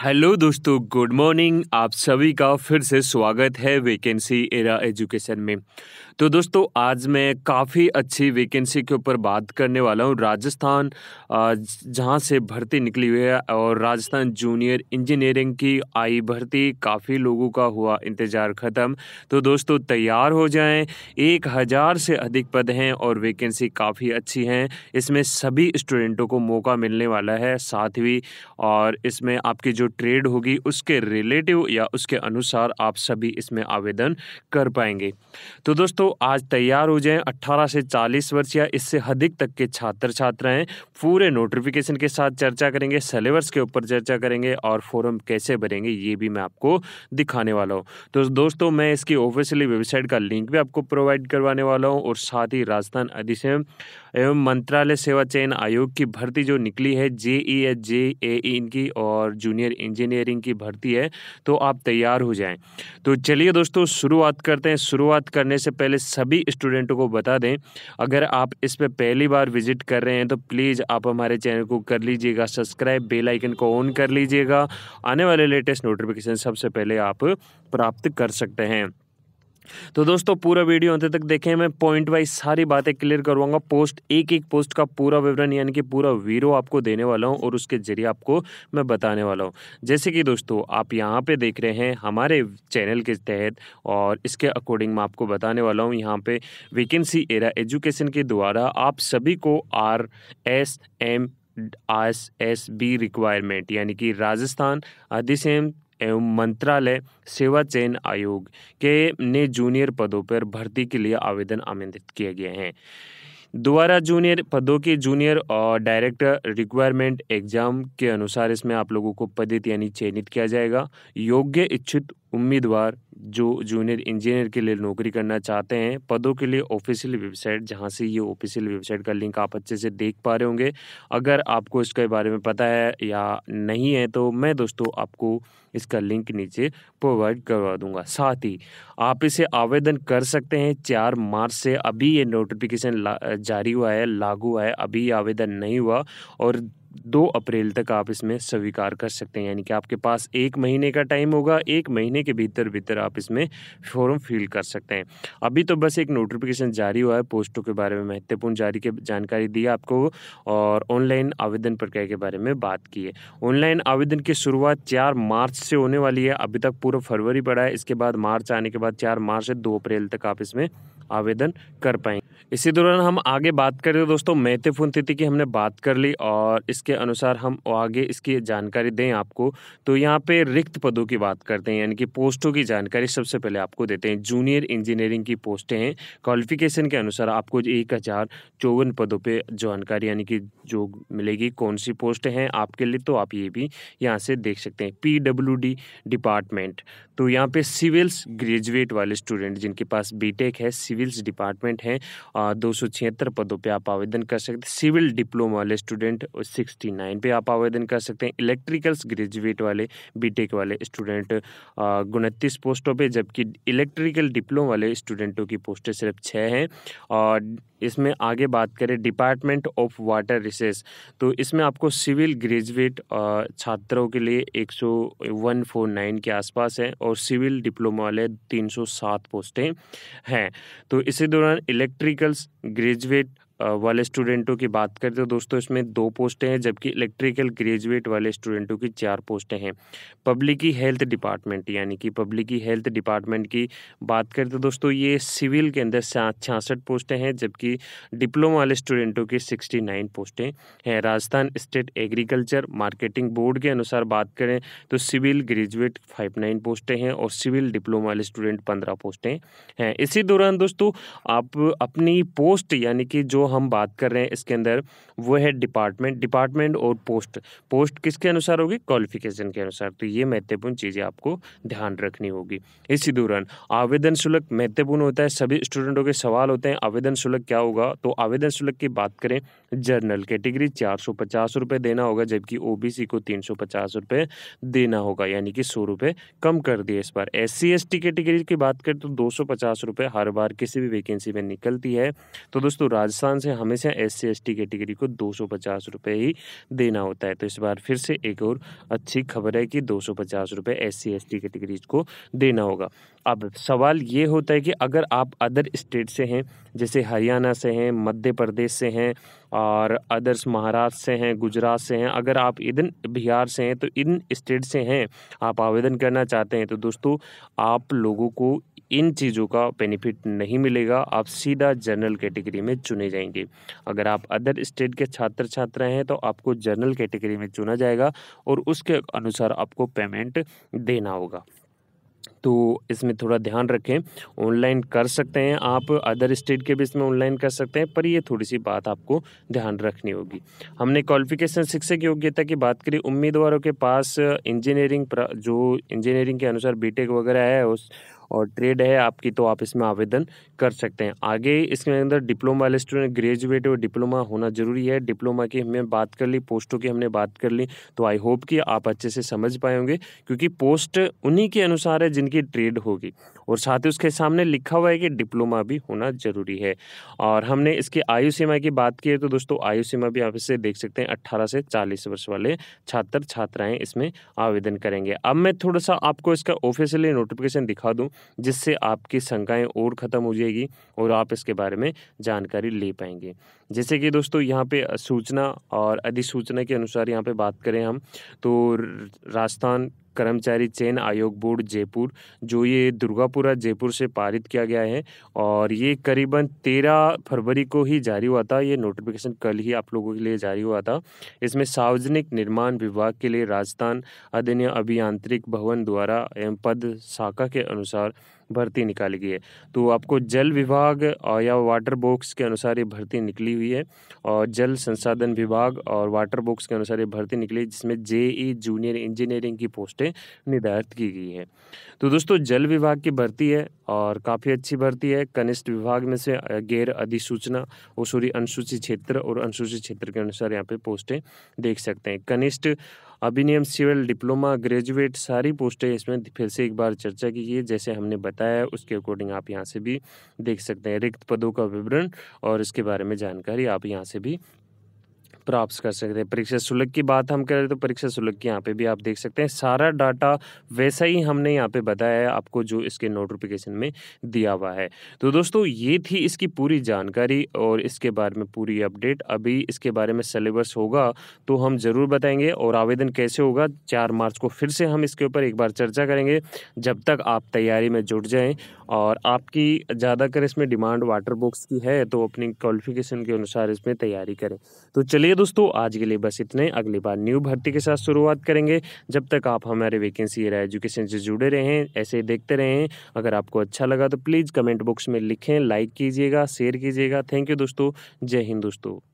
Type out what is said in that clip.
hello दोस्तों good morning आप सभी का फिर से स्वागत है वैकेंसी एरा एजुकेशन में तो दोस्तों आज मैं काफ़ी अच्छी वैकेंसी के ऊपर बात करने वाला हूँ राजस्थान जहाँ से भर्ती निकली हुई है और राजस्थान जूनियर इंजीनियरिंग की आई भर्ती काफ़ी लोगों का हुआ इंतज़ार ख़त्म तो दोस्तों तैयार हो जाएं एक हज़ार से अधिक पद हैं और वैकेंसी काफ़ी अच्छी हैं इसमें सभी स्टूडेंटों को मौका मिलने वाला है साथ ही और इसमें आपकी जो ट्रेड होगी उसके रिलेटिव या उसके अनुसार आप सभी इसमें आवेदन कर पाएंगे तो दोस्तों आज तैयार हो जाएं 18 से 40 वर्ष या इससे अधिक तक के छात्र छात्राएं पूरे नोटिफिकेशन के साथ चर्चा करेंगे सिलेबस के ऊपर चर्चा करेंगे और फॉरम कैसे भरेंगे ये भी मैं आपको दिखाने वाला हूँ तो दोस्तों मैं इसकी ऑफिशियली वेबसाइट का लिंक भी आपको प्रोवाइड करवाने वाला हूँ और साथ ही राजस्थान अधिशय एवं मंत्रालय सेवा चयन आयोग की भर्ती जो निकली है जे ई एच जे ए इनकी और जूनियर फिर इंजीनियरिंग की भर्ती है तो आप तैयार हो जाएं तो चलिए दोस्तों शुरुआत करते हैं शुरुआत करने से पहले सभी स्टूडेंटों को बता दें अगर आप इस पर पहली बार विजिट कर रहे हैं तो प्लीज़ आप हमारे चैनल को कर लीजिएगा सब्सक्राइब बेलाइकन को ऑन कर लीजिएगा आने वाले लेटेस्ट नोटिफिकेशन सबसे पहले आप प्राप्त कर सकते हैं तो दोस्तों पूरा वीडियो अंत तक देखें मैं पॉइंट वाइज सारी बातें क्लियर करवाऊंगा पोस्ट एक एक पोस्ट का पूरा विवरण यानी कि पूरा वीरो आपको देने वाला हूं और उसके जरिए आपको मैं बताने वाला हूं जैसे कि दोस्तों आप यहां पे देख रहे हैं हमारे चैनल के तहत और इसके अकॉर्डिंग मैं आपको बताने वाला हूँ यहाँ पर वैकेंसी एरा एजुकेशन के द्वारा आप सभी को R S M S S B requirement यानी कि राजस्थान अधिसेम एवं मंत्रालय सेवा चयन आयोग के ने जूनियर पदों पर भर्ती के लिए आवेदन आमंत्रित किए गए हैं द्वारा जूनियर पदों के जूनियर और डायरेक्टर रिक्वायरमेंट एग्जाम के अनुसार इसमें आप लोगों को पदित यानी चयनित किया जाएगा योग्य इच्छित उम्मीदवार जो जूनियर इंजीनियर के लिए नौकरी करना चाहते हैं पदों के लिए ऑफिशियल वेबसाइट जहाँ से ये ऑफिशियल वेबसाइट का लिंक आप अच्छे से देख पा रहे होंगे अगर आपको इसके बारे में पता है या नहीं है तो मैं दोस्तों आपको इसका लिंक नीचे प्रोवाइड करवा दूंगा साथ ही आप इसे आवेदन कर सकते हैं चार मार्च से अभी ये नोटिफिकेशन जारी हुआ है लागू हुआ है अभी आवेदन नहीं हुआ और दो अप्रैल तक आप इसमें स्वीकार कर सकते हैं यानी कि आपके पास एक महीने का टाइम होगा एक महीने के भीतर भीतर आप इसमें फॉर्म फिल कर सकते हैं अभी तो बस एक नोटिफिकेशन जारी हुआ है पोस्टों के बारे में महत्वपूर्ण जारी के जानकारी दी आपको और ऑनलाइन आवेदन प्रक्रिया के बारे में बात की है ऑनलाइन आवेदन की शुरुआत चार मार्च से होने वाली है अभी तक पूरा फरवरी पड़ा है इसके बाद मार्च आने के बाद चार मार्च से दो अप्रैल तक आप इसमें आवेदन कर पाएंगे इसी दौरान हम आगे बात करें तो दोस्तों महत्वपूर्ण तिथि की हमने बात कर ली और इसके अनुसार हम आगे इसकी जानकारी दें आपको तो यहाँ पे रिक्त पदों की बात करते हैं यानी कि पोस्टों की जानकारी सबसे पहले आपको देते हैं जूनियर इंजीनियरिंग की पोस्टें हैं क्वालिफिकेशन के अनुसार आपको एक हज़ार चौवन पदों पर जानकारी यानी कि जो मिलेगी कौन सी पोस्ट हैं आपके लिए तो आप ये भी यहाँ से देख सकते हैं पी डिपार्टमेंट तो यहाँ पे सिविल्स ग्रेजुएट वाले स्टूडेंट जिनके पास बीटेक है सिविल सिविल्स डिपार्टमेंट हैं दो सौ छिहत्तर पदों पर आप आवेदन कर सकते हैं सिविल डिप्लोमा वाले स्टूडेंट सिक्सटी नाइन पे आप आवेदन कर सकते हैं इलेक्ट्रिकल्स ग्रेजुएट वाले बीटेक वाले स्टूडेंट उनतीस पोस्टों पर जबकि इलेक्ट्रिकल डिप्लोमा वाले स्टूडेंटों की पोस्टें सिर्फ छः हैं और इसमें आगे बात करें डिपार्टमेंट ऑफ वाटर रिसेस तो इसमें आपको सिविल ग्रेजुएट छात्रों के लिए एक सौ वन फोर नाइन के आसपास है और सिविल डिप्लोमा वाले तीन सौ सात पोस्टें हैं तो इसी दौरान इलेक्ट्रिकल्स ग्रेजुएट वाले स्टूडेंटों की बात करें तो दोस्तों इसमें दो पोस्टें हैं जबकि इलेक्ट्रिकल ग्रेजुएट वाले स्टूडेंटों की चार पोस्टें हैं पब्लिकी हेल्थ डिपार्टमेंट यानी कि पब्लिकी हेल्थ डिपार्टमेंट की बात करें तो दोस्तों ये सिविल के अंदर छियासठ पोस्टें हैं जबकि डिप्लोमा वाले स्टूडेंटों की सिक्सटी नाइन पोस्टें हैं Rajasthan state agriculture marketing board के अनुसार बात करें तो सिविल ग्रेजुएट फाइव नाइन पोस्टें हैं और सिविल डिप्लोमा वाले स्टूडेंट पंद्रह पोस्टें हैं इसी दौरान दोस्तों आप अपनी पोस्ट यानी कि जो हम बात कर रहे हैं इसके अंदर वो है डिपार्टमेंट डिपार्टमेंट और पोस्ट पोस्ट किसके अनुसार होगी क्वालिफिकेशन के अनुसार तो ये महत्वपूर्ण चीज़ें आपको ध्यान रखनी होगी इसी दौरान आवेदन शुल्क महत्वपूर्ण होता है सभी स्टूडेंटों के सवाल होते हैं आवेदन शुल्क क्या होगा तो आवेदन शुल्क की बात करें जर्नल कैटेगरी चार सौ पचास रुपये देना होगा जबकि ओबीसी को तीन सौ पचास रुपये देना होगा यानी कि सौ रुपये कम कर दिए इस बार S C S T category की बात करें तो दो सौ पचास रुपये हर बार किसी भी वैकेंसी में निकलती है तो दोस्तों राजस्थान भुगतान से हमेशा S C S T category को दो सौ पचास रुपये ही देना होता है तो इस बार फिर से एक और अच्छी खबर है कि दो सौ पचास रुपये S C S T categories को देना होगा अब सवाल ये होता है कि अगर आप अदर स्टेट से हैं जैसे हरियाणा से हैं मध्य प्रदेश से हैं और अदर्स महाराष्ट्र से हैं गुजरात से हैं अगर आप इधर बिहार से हैं तो इन स्टेट से हैं आप आवेदन करना चाहते हैं तो दोस्तों आप लोगों को इन चीज़ों का बेनिफिट नहीं मिलेगा आप सीधा जनरल कैटेगरी में चुने जाएंगे अगर आप अदर स्टेट के छात्र छात्रा हैं तो आपको जनरल कैटेगरी में चुना जाएगा और उसके अनुसार आपको पेमेंट देना होगा तो इसमें थोड़ा ध्यान रखें ऑनलाइन कर सकते हैं आप अदर स्टेट के भी इसमें ऑनलाइन कर सकते हैं पर ये थोड़ी सी बात आपको ध्यान रखनी होगी हमने क्वालिफिकेशन शिक्षक योग्यता की बात करी उम्मीदवारों के पास इंजीनियरिंग जो इंजीनियरिंग के अनुसार बीटेक वगैरह है उस और ट्रेड है आपकी तो आप इसमें आवेदन कर सकते हैं आगे इसके अंदर डिप्लोमा वाले स्टूडेंट ग्रेजुएट और डिप्लोमा होना ज़रूरी है डिप्लोमा की हमने बात कर ली पोस्टों की हमने बात कर ली तो आई होप कि आप अच्छे से समझ पाए होंगे क्योंकि पोस्ट उन्हीं के अनुसार है जिनकी ट्रेड होगी और साथ ही उसके सामने लिखा हुआ है कि डिप्लोमा भी होना ज़रूरी है और हमने इसकी आयु सीमा की बात की है तो दोस्तों आयु सीमा भी आप इससे देख सकते हैं अट्ठारह से चालीस वर्ष वाले छात्र छात्राएँ इसमें आवेदन करेंगे अब मैं थोड़ा सा आपको इसका ऑफिशियली नोटिफिकेशन दिखा दूँ जिससे आपकी शंकाएँ और ख़त्म हो जाएगी और आप इसके बारे में जानकारी ले पाएंगे जैसे कि दोस्तों यहाँ पे सूचना और अधिसूचना के अनुसार यहाँ पे बात करें हम तो राजस्थान कर्मचारी चयन आयोग बोर्ड जयपुर जो ये दुर्गापुरा जयपुर से पारित किया गया है और ये करीबन तेरह फरवरी को ही जारी हुआ था ये नोटिफिकेशन कल ही आप लोगों के लिए जारी हुआ था इसमें सार्वजनिक निर्माण विभाग के लिए राजस्थान अधिनियम अभियांत्रिक भवन द्वारा एवं पद शाखा के अनुसार भर्ती निकाली गई है तो आपको जल विभाग या वाटर बॉक्स के अनुसार ये भर्ती निकली हुई है और जल संसाधन विभाग और वाटर बॉक्स के अनुसार ये भर्ती निकली जिसमें जे ई जूनियर इंजीनियरिंग की पोस्टें निर्धारित की गई है तो दोस्तों जल विभाग की भर्ती है और काफ़ी अच्छी भर्ती है कनिष्ठ विभाग में से गैर अधिसूचना और सॉरी अनुसूचित क्षेत्र और अनुसूचित क्षेत्र के अनुसार यहाँ पे पोस्टें देख सकते हैं कनिष्ठ अभिनियम सिविल डिप्लोमा ग्रेजुएट सारी पोस्टें इसमें फिर से एक बार चर्चा की गई जैसे हमने बताया है उसके अकॉर्डिंग आप यहाँ से भी देख सकते हैं रिक्त पदों का विवरण और इसके बारे में जानकारी आप यहाँ से भी प्राप्त कर सकते हैं परीक्षा शुल्क की बात हम करें तो परीक्षा शुल्क की यहाँ पे भी आप देख सकते हैं सारा डाटा वैसा ही हमने यहाँ पे बताया है आपको जो इसके नोटिफिकेशन में दिया हुआ है तो दोस्तों ये थी इसकी पूरी जानकारी और इसके बारे में पूरी अपडेट अभी इसके बारे में सिलेबस होगा तो हम ज़रूर बताएंगे और आवेदन कैसे होगा चार मार्च को फिर से हम इसके ऊपर एक बार चर्चा करेंगे जब तक आप तैयारी में जुट जाएँ और आपकी ज़्यादातर इसमें डिमांड वाटर बुक्स की है तो अपनी क्वालिफिकेशन के अनुसार इसमें तैयारी करें तो चलिए चलिए दोस्तों आज के लिए बस इतने अगली बार न्यू भर्ती के साथ शुरुआत करेंगे जब तक आप हमारे वैकेंसी एरा एजुकेशन से जुड़े रहें ऐसे ही देखते रहें अगर आपको अच्छा लगा तो प्लीज़ कमेंट बॉक्स में लिखें लाइक कीजिएगा शेयर कीजिएगा थैंक यू दोस्तों जय हिंद दोस्तों